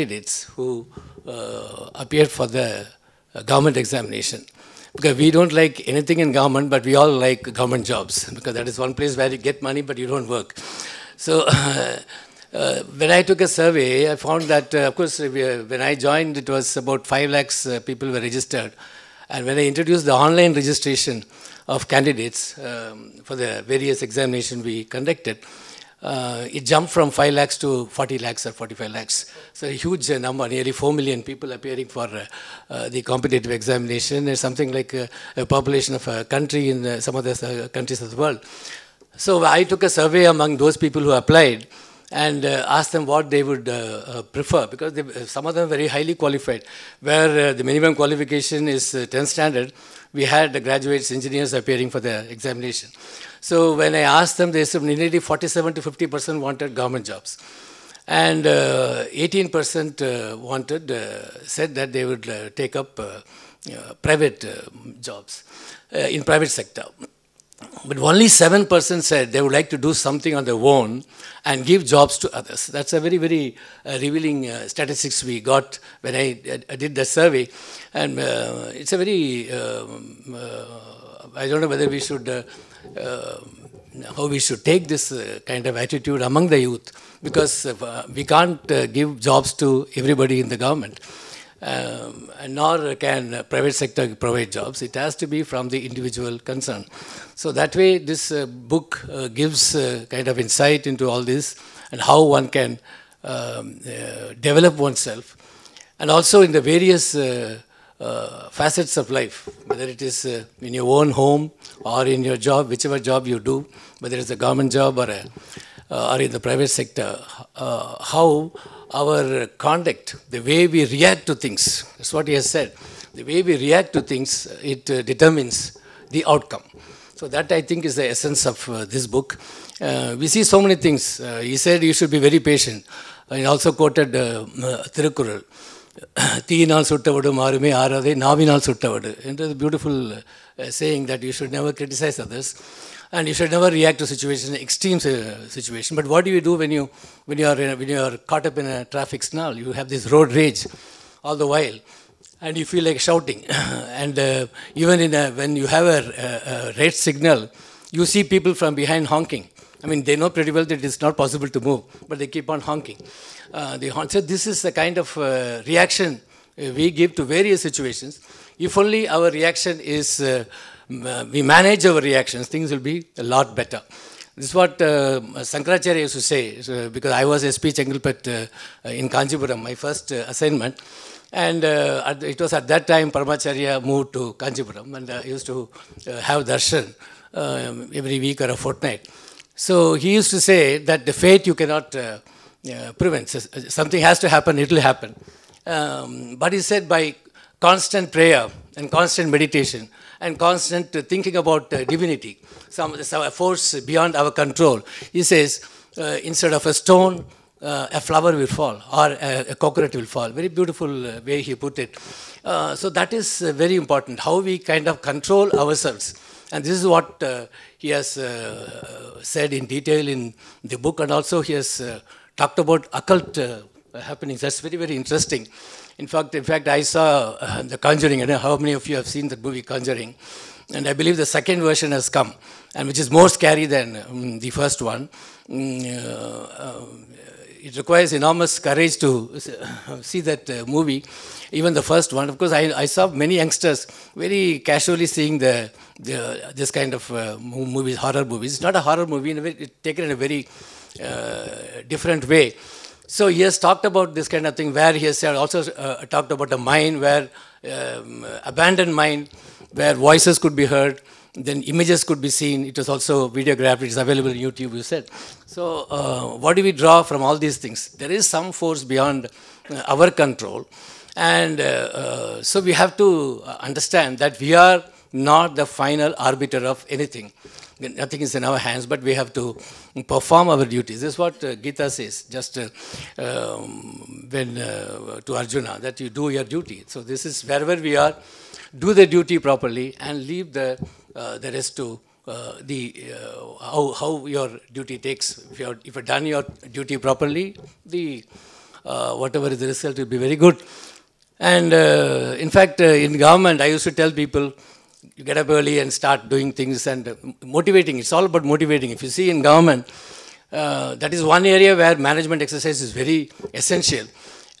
candidates who uh, appeared for the uh, government examination. Because we don't like anything in government, but we all like government jobs, because that is one place where you get money, but you don't work. So uh, when I took a survey, I found that, uh, of course, uh, when I joined, it was about 5 lakhs uh, people were registered. And when I introduced the online registration of candidates um, for the various examination we conducted, uh, it jumped from 5 lakhs to 40 lakhs or 45 lakhs. So a huge uh, number, nearly 4 million people appearing for uh, uh the competitive examination. is something like a, uh, a population of a country in some of the countries of the world. So I took a survey among those people who applied and uh, asked them what they would uh, uh, prefer because they, some of them are very highly qualified, where the minimum qualification is 10 standard, we had the graduates, engineers appearing for the examination. So when I asked them, they said nearly 47 to 50 percent wanted government jobs, and uh, 18 percent uh, wanted uh, said that they would uh, take up uh, private jobs in private sector. But only 7% said they would like to do something on their own and give jobs to others. That's a very, very uh, revealing uh, statistics we got when I, uh, I did the survey. And uh, it's a very, um, uh, I don't know whether we should, uh, how we should take this kind of attitude among the youth because we can't give jobs to everybody in the government um, nor can private sector provide jobs. It has to be from the individual concern. So that way, this uh, book uh, gives uh, kind of insight into all this and how one can um, develop oneself, and also in the various uh, facets of life, whether it is uh, in your own home or in your job, whichever job you do, whether it's a government job or, a, uh, or in the private sector, how our conduct, the way we react to things. That's what he has said. The way we react to things, it uh, determines the outcome. So that I think is the essence of uh, this book. Uh, we see so many things. Uh, he said you should be very patient. He also quoted uh, uh தீயினால் சுட்டவிடும் ஆறுமே ஆறாதை நாவினால் சுட்டவிடு என்று beautiful saying that you should never criticize others and you should never react to situations, extreme uh, situation. But what do you do when you when you are when you are caught up in a traffic snarl? You have this road rage all the while, and you feel like shouting. and uh, even in when you have a red signal, you see people from behind honking. I mean, they know pretty well that it's not possible to move, but they keep on honking. Uh, they honk. So this is the kind of uh, reaction uh, we give to various situations. If only our reaction is, uh, uh, we manage our reactions, things will be a lot better. This is what uh, Sankaracharya used to say, so, because I was a speech uh, uh, in Kanchipuram, my first uh, assignment. And uh, it was at that time Paramacharya moved to Kanchipuram and used to have darshan um, every week or a fortnight. So he used to say that the fate you cannot uh, uh, prevent. Uh, something has to happen, it will happen. Um, but he said by constant prayer and constant meditation and constant thinking about uh, divinity, some, some force beyond our control, he says, uh, instead of a stone, uh, a flower will fall or a, a, coconut will fall. Very beautiful way he put it. so that is very important, how we kind of control ourselves and this is what uh, he has uh, said in detail in the book, and also he has uh, talked about occult uh, happenings. That's very, very interesting. In fact, in fact, I saw uh, The Conjuring. I don't know how many of you have seen the movie Conjuring. And I believe the second version has come, and which is more scary than um, the first one. Mm, uh, it requires enormous courage to see that uh, movie, even the first one. Of course, I, I saw many youngsters very casually seeing the, the this kind of uh, movies, horror movies. It's not a horror movie; in a it's taken in a very uh, different way. So he has talked about this kind of thing, where he has also uh, talked about a mine, where um, abandoned mine, where voices could be heard then images could be seen. It was also videographed. It is available on YouTube, you said. So uh, what do we draw from all these things? There is some force beyond uh, our control. And uh, uh, so we have to uh, understand that we are not the final arbiter of anything. Nothing is in our hands, but we have to perform our duties. This is what uh, Gita says, just uh, um, when uh, to Arjuna, that you do your duty. So this is wherever we are, do the duty properly and leave the uh, the rest to uh, the uh, how, how your duty takes. If you if you've done your duty properly, the whatever is the result will be very good. And in fact, in government, I used to tell people you get up early and start doing things and motivating. It's all about motivating. If you see in government, uh, that is one area where management exercise is very essential.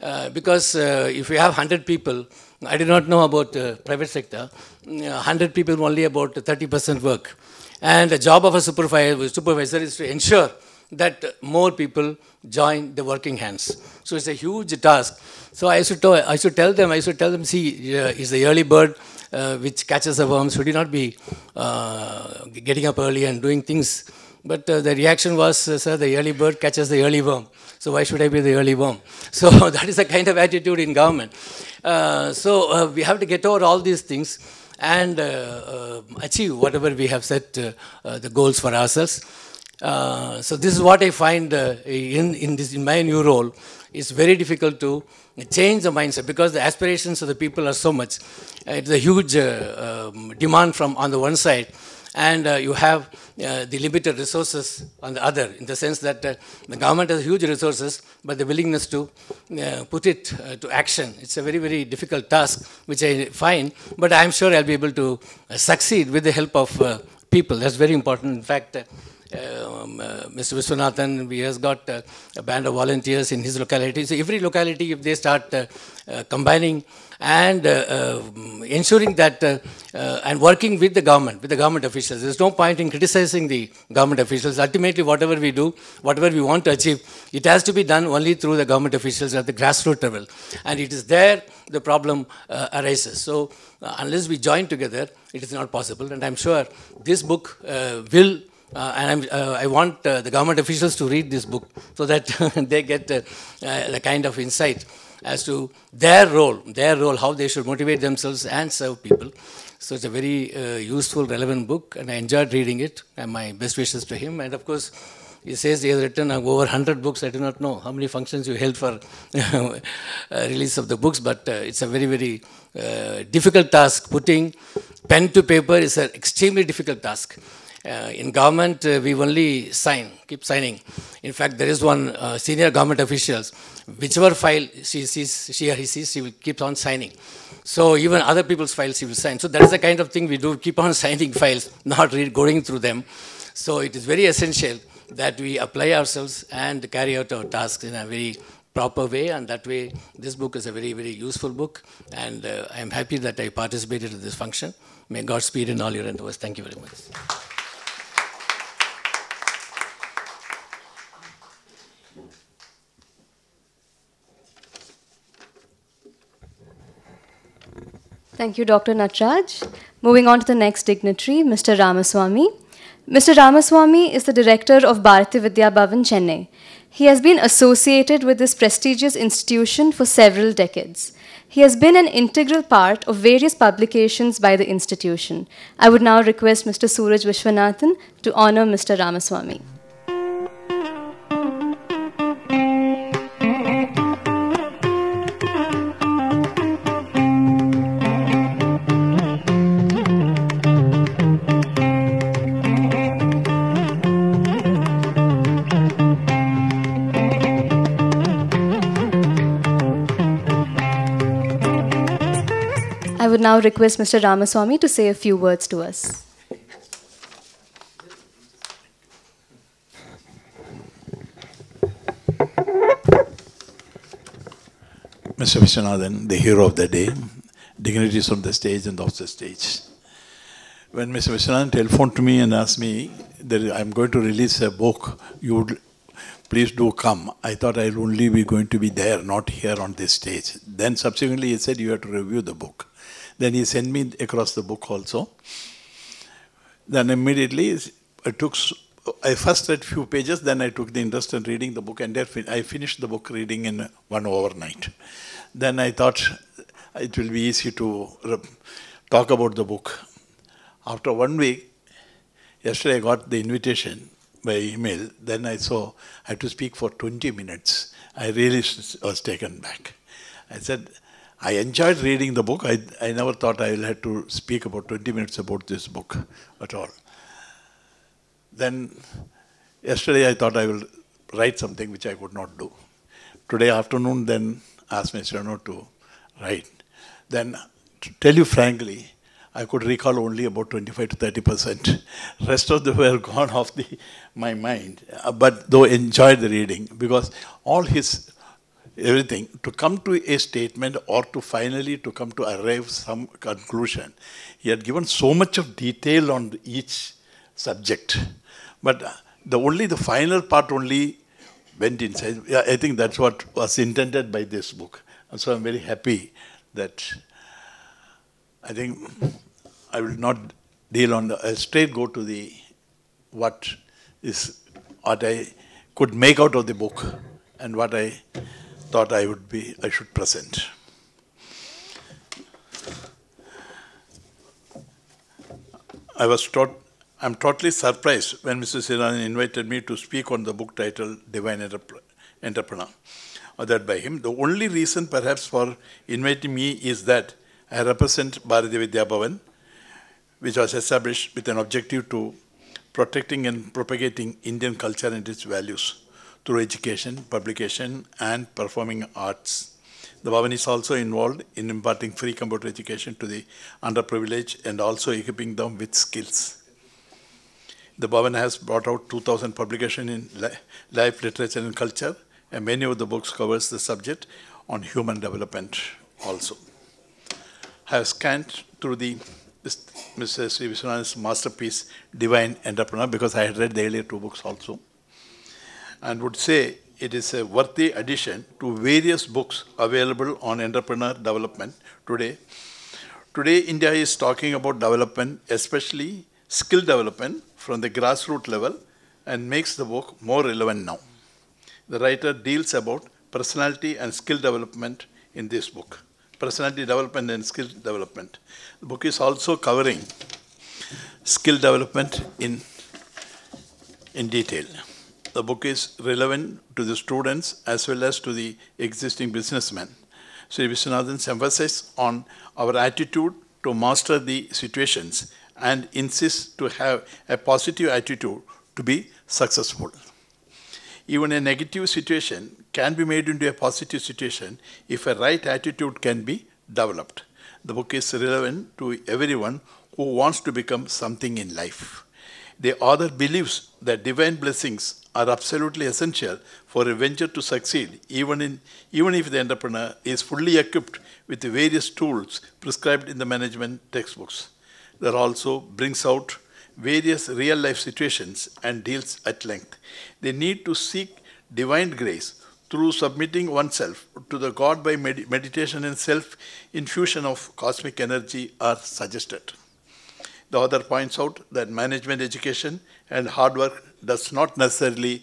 Uh, because uh, if you have 100 people, I did not know about uh, private sector, 100 uh, people only about 30% work. And the job of a supervisor, supervisor is to ensure that more people join the working hands. So it's a huge task. So I should, tell, I should tell them, I should tell them, see, uh, the early bird uh, which catches the worm. Should you not be uh, getting up early and doing things? But uh, the reaction was, uh, sir, the early bird catches the early worm. So why should I be the early worm? So that is the kind of attitude in government. Uh, so uh, we have to get over all these things and achieve whatever we have set the goals for ourselves. Uh, so this is what I find uh, in, in, this, in my new role. It's very difficult to change the mindset because the aspirations of the people are so much. Uh, it's a huge uh, um, demand from on the one side, and uh, you have the limited resources on the other. In the sense that the government has huge resources, but the willingness to put it to action. It's a very very difficult task, which I find. But I'm sure I'll be able to succeed with the help of people. That's very important. In fact. Uh, um, uh, Mr. Viswanathan, he has got uh, a band of volunteers in his locality. So every locality, if they start combining and ensuring that and working with the government, with the government officials, there's no point in criticizing the government officials. Ultimately, whatever we do, whatever we want to achieve, it has to be done only through the government officials at the grassroots level. And it is there the problem uh, arises. So, uh, unless we join together, it is not possible. And I'm sure this book uh, will uh, and uh, i want uh, the government officials to read this book so that they get the kind of insight as to their role, their role, how they should motivate themselves and serve people. So it's a very uh, useful, relevant book, and I enjoyed reading it. And my best wishes to him. And of course, he says he has written over 100 books. I do not know how many functions you held for release of the books, but uh, it's a very, very difficult task. Putting pen to paper is an extremely difficult task. Uh, in government, uh, we only sign, keep signing. In fact, there is one uh, senior government officials, whichever file she sees, she or he sees, she will keep on signing. So even other people's files she will sign. So that is the kind of thing we do, keep on signing files, not going through them. So it is very essential that we apply ourselves and carry out our tasks in a very proper way and that way this book is a very very useful book and uh, i am happy that i participated in this function may god speed in all your endeavors thank you very much Thank you, Dr. Natraj. Moving on to the next dignitary, Mr. Ramaswamy. Mr. Ramaswamy is the director of Bharati Vidya Bhavan, Chennai. He has been associated with this prestigious institution for several decades. He has been an integral part of various publications by the institution. I would now request Mr. Suraj Vishwanathan to honor Mr. Ramaswamy. I would now request Mr. Ramaswamy to say a few words to us. Mr. Vishwanathan, the hero of the day, dignitaries on the stage and off the stage. When Mr. Vishwanathan telephoned to me and asked me that I'm going to release a book, you would please do come. I thought I'll only be going to be there, not here on this stage. Then subsequently he said, you have to review the book. Then he sent me across the book also. Then immediately I took, I first read few pages, then I took the interest in reading the book and I finished the book reading in one overnight. Then I thought it will be easy to talk about the book. After one week, yesterday I got the invitation by email. Then I saw I have to speak for 20 minutes. I really was taken back. I said, I enjoyed reading the book. I, I never thought I will have to speak about 20 minutes about this book at all. Then yesterday I thought I will write something which I could not do. Today afternoon then asked Mr. Renaud to write. Then to tell you frankly, I could recall only about 25 to 30 percent. Rest of the were gone off the, my mind. Uh, but though enjoyed the reading because all his everything to come to a statement or to finally to come to arrive some conclusion. He had given so much of detail on each subject, but uh, the only the final part only went inside. I think that's what was intended by this book. And so I'm very happy that I think I will not deal on the, I'll straight go to the what is what I could make out of the book and what I thought I would be I should present. I was taught I'm totally surprised when Mr. Sirani invited me to speak on the book titled Divine Entrepreneur, authored by him. The only reason perhaps for inviting me is that I represent Bharati Vidya Bhavan, which was established with an objective to protecting and propagating Indian culture and its values through education, publication, and performing arts. The Bhavan is also involved in imparting free computer education to the underprivileged and also equipping them with skills. The Bhavan has brought out 2,000 publications in life, literature, and culture, and many of the books covers the subject on human development also have scanned through the Mr. Sri masterpiece, Divine Entrepreneur, because I had read the earlier two books also, and would say it is a worthy addition to various books available on entrepreneur development today. Today, India is talking about development, especially skill development from the grassroots level and makes the book more relevant now. The writer deals about personality and skill development in this book personality development and skill development. The book is also covering skill development in, in detail. The book is relevant to the students as well as to the existing businessmen. Sri Viswanathan's emphasis on our attitude to master the situations and insists to have a positive attitude to be successful. Even a negative situation can be made into a positive situation if a right attitude can be developed. The book is relevant to everyone who wants to become something in life. The author believes that divine blessings are absolutely essential for a venture to succeed, even, in, even if the entrepreneur is fully equipped with the various tools prescribed in the management textbooks. That also brings out various real life situations and deals at length. They need to seek divine grace through submitting oneself to the God by med meditation and self infusion of cosmic energy are suggested. The author points out that management education and hard work does not necessarily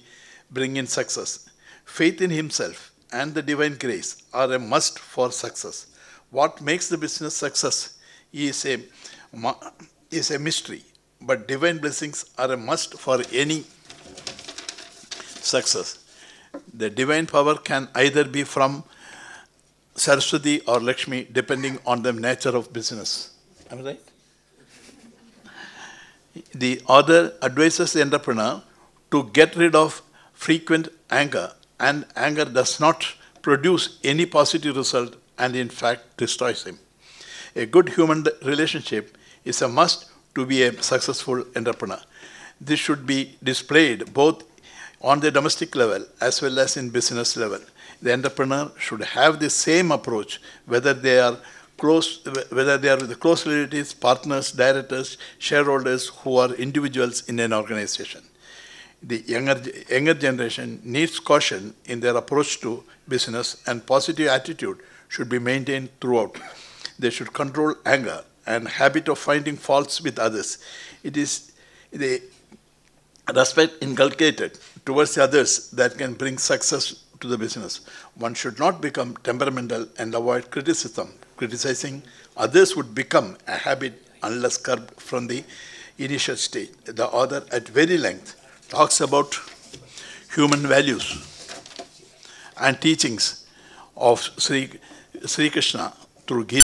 bring in success. Faith in himself and the divine grace are a must for success. What makes the business success is a, is a mystery, but divine blessings are a must for any success. The divine power can either be from Saraswati or Lakshmi, depending on the nature of business. Am I right? The other advises the entrepreneur to get rid of frequent anger, and anger does not produce any positive result and, in fact, destroys him. A good human relationship is a must to be a successful entrepreneur. This should be displayed both on the domestic level as well as in business level. The entrepreneur should have the same approach, whether they are close, whether they are the close relatives, partners, directors, shareholders, who are individuals in an organization. The younger, younger generation needs caution in their approach to business and positive attitude should be maintained throughout. They should control anger and habit of finding faults with others. It is the respect inculcated towards others that can bring success to the business. One should not become temperamental and avoid criticism. Criticizing others would become a habit unless curbed from the initial stage. The author, at very length, talks about human values and teachings of Sri, Sri Krishna through Gita.